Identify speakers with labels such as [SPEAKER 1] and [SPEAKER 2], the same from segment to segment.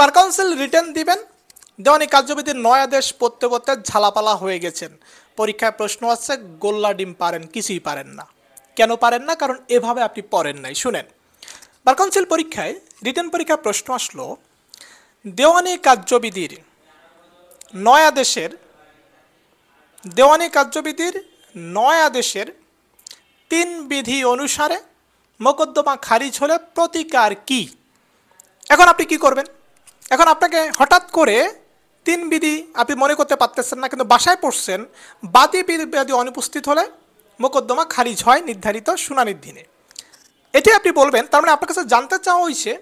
[SPEAKER 1] bar council return দিবেন দেওয়ানি কার্যবিধির নয় আদেশ পড়তে পড়তে ঝালাপালা হয়ে গেছেন পরীক্ষায় প্রশ্ন আসছে গোল্লা ডিম পারেন কিছুই পারেন না কেন পারেন না কারণ এভাবে আপনি পড়েন নাই শুনেন বার কাউন্সিল পরীক্ষায় রিটার্ন পরীক্ষায় প্রশ্ন আসলো দেওয়ানি কার্যবিধির নয় আদেশের দেওয়ানি কার্যবিধির নয় আদেশের তিন বিধি অনুসারে মোকদ্দমা খারিজ হলে প্রতিকার কি এখন আপনি কি করবেন এখন আপনাকে হঠাৎ করে তিন বিধি আপনি মনে করতে পারতেছেন না কিন্তু বাসায় পড়ছেন বাদী বিবাদী অনুপস্থিত হলে মোকদ্দমা খারিজ হয় নির্ধারিত শুনানির দিনে এটি আপনি বলবেন তার মানে আপনার কাছে জানতে চাওয়া হয়েছে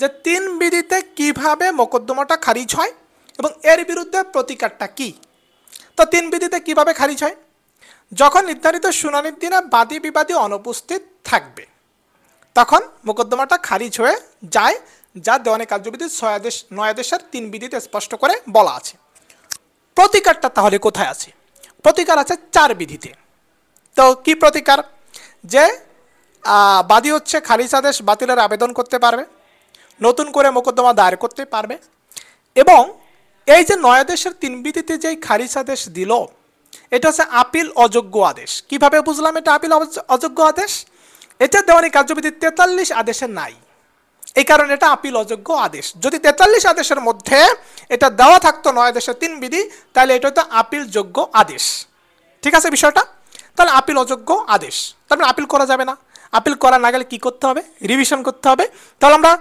[SPEAKER 1] যে তিন বিধিতে কিভাবে মোকদ্দমাটা খারিজ হয় এবং এর বিরুদ্ধে প্রতিকারটা কি তো তিন বিধিতে কিভাবে খারিজ হয় যখন নির্ধারিত শুনানির দিনে বাদী বিবাদী অনুপস্থিত থাকবে তখন মোকদ্দমাটা খারিজ হয়ে যায় যা দেওয়ানি কার্যবিধি ছয়াদেশ নয়াদেশের তিন বিধিতে স্পষ্ট করে বলা আছে প্রতিকারটা তাহলে কোথায় আছে প্রতিকার আছে চার বিধিতে তো কি প্রতিকার যে বাদী হচ্ছে খারিজ আদেশ বাতিলের আবেদন করতে পারবে নতুন করে মোকদ্দমা দায়ের করতে পারবে এবং এই যে নয়াদেশের তিন বিধিতে যেই খারিজ আদেশ দিল এটা হচ্ছে আপিল অযোগ্য আদেশ কিভাবে বুঝলাম এটা আপিল অযোগ্য আদেশ এটা দেওয়ানি কার্যবিধি তেতাল্লিশ আদেশে নাই এই কারণে এটা আপিল অযোগ্য আদেশ যদি তেতাল্লিশ আদেশের মধ্যে এটা দেওয়া থাকতো নয় দেশে তিন বিধি তাহলে এটা তো আপিল যোগ্য আদেশ ঠিক আছে বিষয়টা তাহলে আপিল অযোগ্য আদেশ তারপরে মানে আপিল করা যাবে না আপিল করা না গেলে কী করতে হবে রিভিশন করতে হবে তাহলে আমরা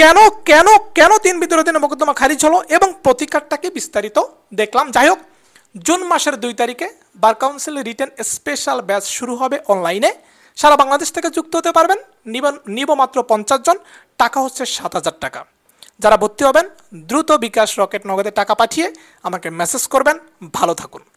[SPEAKER 1] কেন কেন কেন তিন বিধির অধীনে মোকদ্দমা খারিজ হলো এবং প্রতিকারটাকে বিস্তারিত দেখলাম যাই হোক জুন মাসের দুই তারিখে bar council written special batch শুরু হবে অনলাইনে সারা বাংলাদেশ থেকে যুক্ত হতে পারবেন নিব মাত্র পঞ্চাশ জন টাকা হচ্ছে সাত হাজার টাকা যারা ভর্তি হবেন দ্রুত বিকাশ রকেট নগদে টাকা পাঠিয়ে আমাকে মেসেজ করবেন ভালো থাকুন